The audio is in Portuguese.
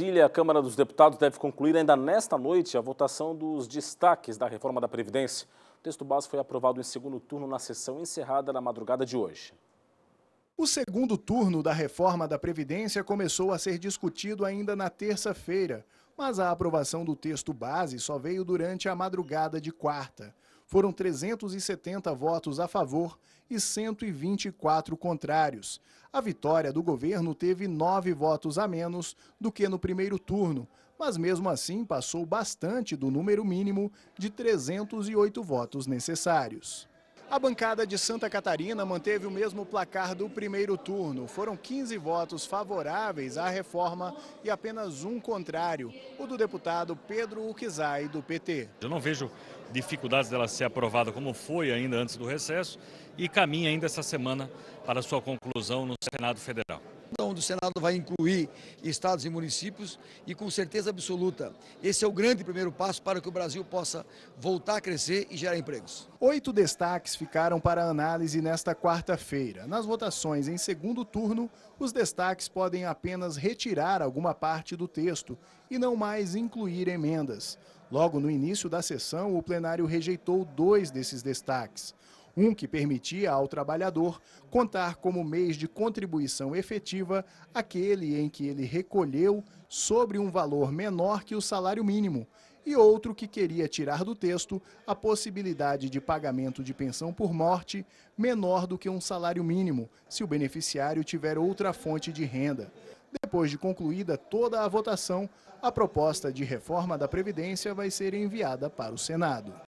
Brasília, a Câmara dos Deputados deve concluir ainda nesta noite a votação dos destaques da reforma da Previdência. O texto base foi aprovado em segundo turno na sessão encerrada na madrugada de hoje. O segundo turno da reforma da Previdência começou a ser discutido ainda na terça-feira, mas a aprovação do texto base só veio durante a madrugada de quarta. Foram 370 votos a favor e 124 contrários. A vitória do governo teve nove votos a menos do que no primeiro turno, mas mesmo assim passou bastante do número mínimo de 308 votos necessários. A bancada de Santa Catarina manteve o mesmo placar do primeiro turno. Foram 15 votos favoráveis à reforma e apenas um contrário, o do deputado Pedro Uquizai, do PT. Eu não vejo dificuldades dela ser aprovada como foi ainda antes do recesso e caminha ainda essa semana para sua conclusão no Senado Federal do Senado vai incluir estados e municípios e com certeza absoluta, esse é o grande primeiro passo para que o Brasil possa voltar a crescer e gerar empregos. Oito destaques ficaram para análise nesta quarta-feira. Nas votações em segundo turno, os destaques podem apenas retirar alguma parte do texto e não mais incluir emendas. Logo no início da sessão, o plenário rejeitou dois desses destaques um que permitia ao trabalhador contar como mês de contribuição efetiva aquele em que ele recolheu sobre um valor menor que o salário mínimo, e outro que queria tirar do texto a possibilidade de pagamento de pensão por morte menor do que um salário mínimo, se o beneficiário tiver outra fonte de renda. Depois de concluída toda a votação, a proposta de reforma da Previdência vai ser enviada para o Senado.